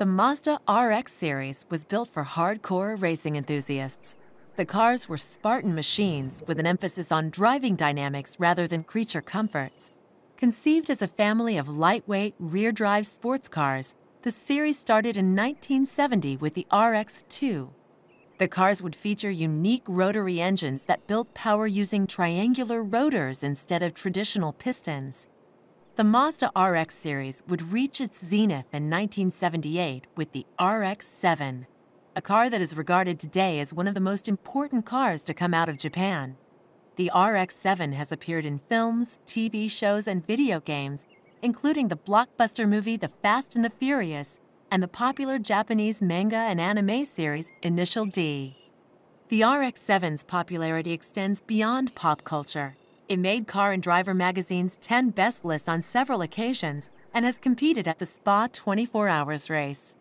The Mazda RX series was built for hardcore racing enthusiasts. The cars were Spartan machines with an emphasis on driving dynamics rather than creature comforts. Conceived as a family of lightweight rear drive sports cars, the series started in 1970 with the RX2. The cars would feature unique rotary engines that built power using triangular rotors instead of traditional pistons. The Mazda RX series would reach its zenith in 1978 with the RX 7, a car that is regarded today as one of the most important cars to come out of Japan. The RX 7 has appeared in films, TV shows, and video games, including the blockbuster movie The Fast and the Furious and the popular Japanese manga and anime series Initial D. The RX 7's popularity extends beyond pop culture it made Car and Driver magazine's 10 best list on several occasions and has competed at the Spa 24 Hours race.